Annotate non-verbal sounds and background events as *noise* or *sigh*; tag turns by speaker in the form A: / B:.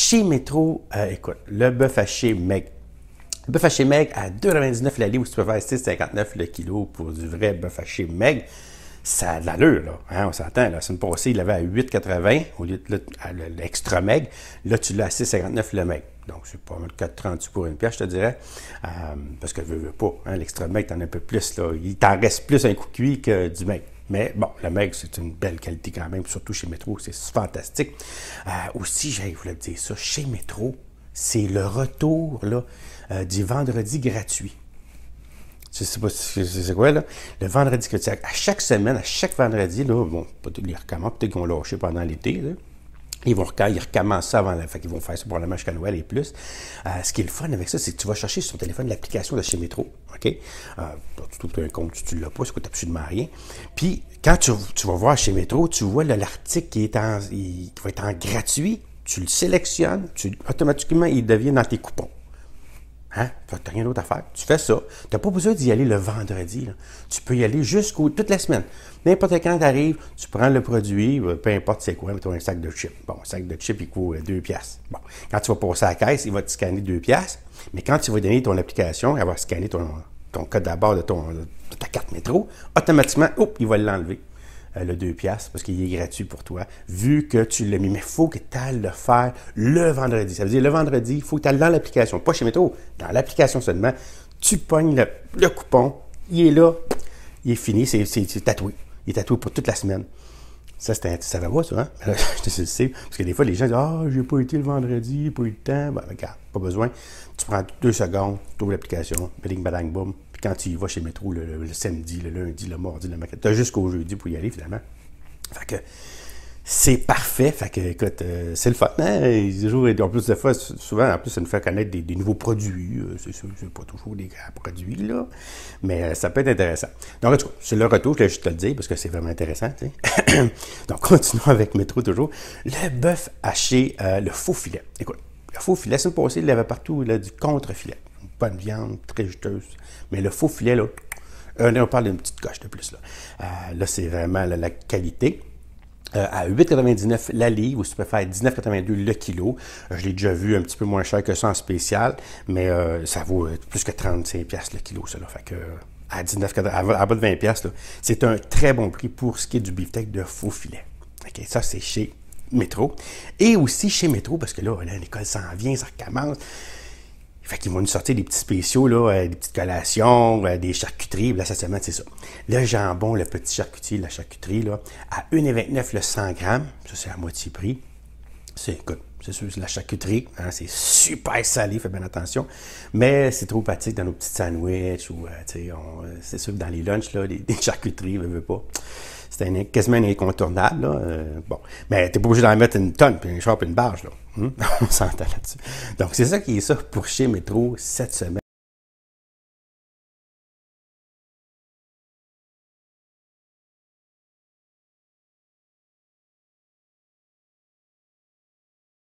A: Chez Métro, euh, écoute, le bœuf haché Meg, Le bœuf haché meg à 2,99 l'allée où tu peux faire 6,59 le kilo pour du vrai bœuf haché meg, ça a de l'allure, là. Hein, on s'entend, la semaine passée, il avait à 8,80 au lieu de l'extra meg. Là, tu l'as à 6,59 le meg. Donc, c'est pas mal 4,30 pour une pièce, je te dirais. Euh, parce que veux, veux pas, hein, l'extra meg, t'en as un peu plus, là. Il t'en reste plus un coup cuit que du meg. Mais bon, le mec c'est une belle qualité quand même, surtout chez Métro, c'est fantastique. Euh, aussi, vous voulu dire ça, chez Métro, c'est le retour là, euh, du vendredi gratuit. sais c'est quoi, là. Le vendredi gratuit. À chaque semaine, à chaque vendredi, là, bon, les recommandes, peut-être qu'on l'a pendant l'été, là. Ils vont ils recommencent avant la... fin qu'ils vont faire ça probablement jusqu'à Noël et plus. Euh, ce qui est le fun avec ça, c'est que tu vas chercher sur ton téléphone l'application de chez Métro. OK? Euh, tu trouves un compte, tu ne l'as pas, ça coûte absolument rien. Puis, quand tu, vas voir chez Métro, tu vois l'article qui, va être en gratuit. Tu le sélectionnes, automatiquement, il devient dans tes coupons. Hein? Tu rien d'autre à faire. Tu fais ça. Tu n'as pas besoin d'y aller le vendredi. Tu peux y aller jusqu'au toute la semaine. N'importe quand tu arrives, tu prends le produit, euh, peu importe c'est quoi, mettons un sac de chips. Bon, un sac de chips, il coûte 2 euh, piastres. Bon, quand tu vas passer à la caisse, il va te scanner 2 piastres. Mais quand tu vas donner ton application, elle va scanner ton, code d'abord de, de ta carte métro. Automatiquement, il va l'enlever. Euh, le 2 parce qu'il est gratuit pour toi, vu que tu l'as mis. Mais il faut que tu ailles le faire le vendredi. Ça veut dire le vendredi, il faut que tu ailles dans l'application, pas chez Métro, dans l'application seulement. Tu pognes le, coupon, il est là, il est fini, c'est tatoué. Il est tatoué pour toute la semaine. Ça, un ça va, ça, hein? *laughs* je te sais, parce que des fois, les gens disent Ah, j'ai pas été le vendredi, pas eu le temps. Ben, regarde, pas besoin. Tu prends deux secondes, tu ouvres l'application, bing, badang, boum, quand tu vas chez Métro le, samedi, le lundi, le mardi, le mercredi, tu as jusqu'au jeudi pour y aller finalement. Fait que c'est parfait. Fait que, écoute, euh, c'est le fun. Ils en plus, de fois, souvent, en plus, ça nous fait connaître des, nouveaux produits. Euh, c'est pas toujours des grands produits, là. Mais euh, ça peut être intéressant. Donc, en c'est le retour, je te le dis, parce que c'est vraiment intéressant. *coughs* Donc, continuons avec Métro toujours. Le bœuf haché, le faux filet. Écoute, le faux filet, c'est passé, il y avait partout, du contre-filet. Bonne viande, très juteuse. Mais le faux filet, là, on parle d'une petite coche de plus. Là, euh, là c'est vraiment la qualité. Euh, à 8,99 la livre, ou si tu préfères 19,82 le kilo. je l'ai déjà vu un petit peu moins cher que ça en spécial, mais euh, ça vaut plus que 35$ le kilo, ça. Fait que, à 19, à, bas de 20$, c'est un très bon prix pour ce qui est du beefsteak de faux filet. ça, c'est chez Métro. Et aussi chez Métro, parce que là, l'école s'en vient, ça recommence. Fait qu'ils vont nous sortir des petits spéciaux, là, euh, des petites collations, euh, des charcuteries. Là, se met, c'est ça. Le jambon, le petit charcutier, la charcuterie, là, à 1,29 le 100 grammes. Ça, c'est à moitié prix. C'est, écoute, c'est sûr, c'est la charcuterie. Hein, c'est super salé, fais bien attention. Mais c'est trop pratique dans nos petits sandwichs ou, euh, tu sais, c'est sûr que dans les lunchs, là, des, *laughs* charcuteries, ne veut pas. C'était quasiment incontournable. Là. Euh, bon. Mais t'es pas obligé d'en mettre une tonne, puis une charpe une barge. Là. Hum? *laughs* On s'entend là-dessus. Donc, c'est ça qui est ça pour chez Métro cette semaine.